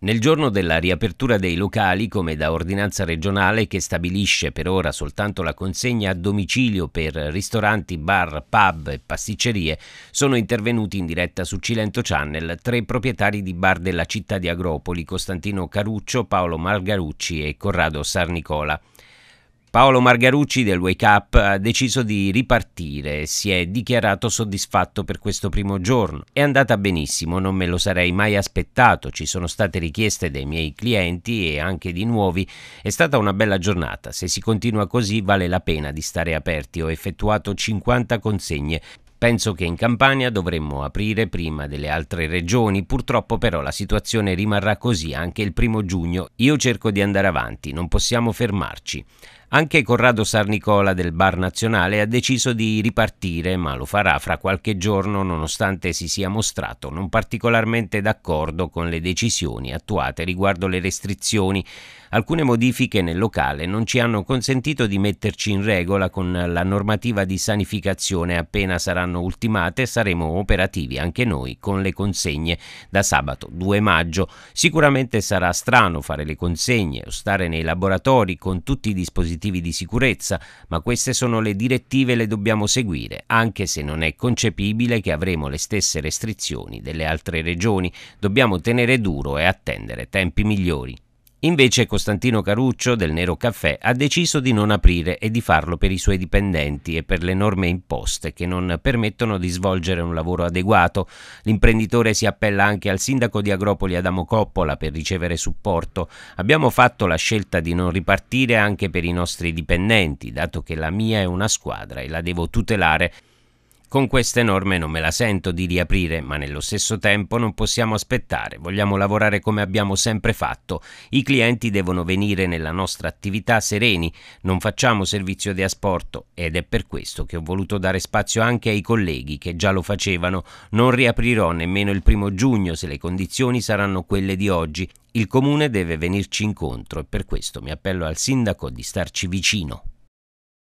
Nel giorno della riapertura dei locali, come da ordinanza regionale che stabilisce per ora soltanto la consegna a domicilio per ristoranti, bar, pub e pasticcerie, sono intervenuti in diretta su Cilento Channel tre proprietari di bar della città di Agropoli, Costantino Caruccio, Paolo Margarucci e Corrado Sarnicola. Paolo Margarucci del Wake Up ha deciso di ripartire, si è dichiarato soddisfatto per questo primo giorno. È andata benissimo, non me lo sarei mai aspettato, ci sono state richieste dei miei clienti e anche di nuovi. È stata una bella giornata, se si continua così vale la pena di stare aperti. Ho effettuato 50 consegne, Penso che in Campania dovremmo aprire prima delle altre regioni, purtroppo però la situazione rimarrà così anche il primo giugno. Io cerco di andare avanti, non possiamo fermarci. Anche Corrado Sarnicola del Bar Nazionale ha deciso di ripartire, ma lo farà fra qualche giorno nonostante si sia mostrato non particolarmente d'accordo con le decisioni attuate riguardo le restrizioni. Alcune modifiche nel locale non ci hanno consentito di metterci in regola con la normativa di sanificazione. Appena saranno ultimate saremo operativi anche noi con le consegne da sabato 2 maggio. Sicuramente sarà strano fare le consegne o stare nei laboratori con tutti i dispositivi dispositivi di sicurezza, ma queste sono le direttive e le dobbiamo seguire, anche se non è concepibile che avremo le stesse restrizioni delle altre regioni. Dobbiamo tenere duro e attendere tempi migliori. Invece Costantino Caruccio del Nero Caffè ha deciso di non aprire e di farlo per i suoi dipendenti e per le norme imposte che non permettono di svolgere un lavoro adeguato. L'imprenditore si appella anche al sindaco di Agropoli Adamo Coppola per ricevere supporto. Abbiamo fatto la scelta di non ripartire anche per i nostri dipendenti, dato che la mia è una squadra e la devo tutelare. Con queste norme non me la sento di riaprire, ma nello stesso tempo non possiamo aspettare, vogliamo lavorare come abbiamo sempre fatto. I clienti devono venire nella nostra attività sereni, non facciamo servizio di asporto ed è per questo che ho voluto dare spazio anche ai colleghi che già lo facevano. Non riaprirò nemmeno il primo giugno se le condizioni saranno quelle di oggi. Il comune deve venirci incontro e per questo mi appello al sindaco di starci vicino.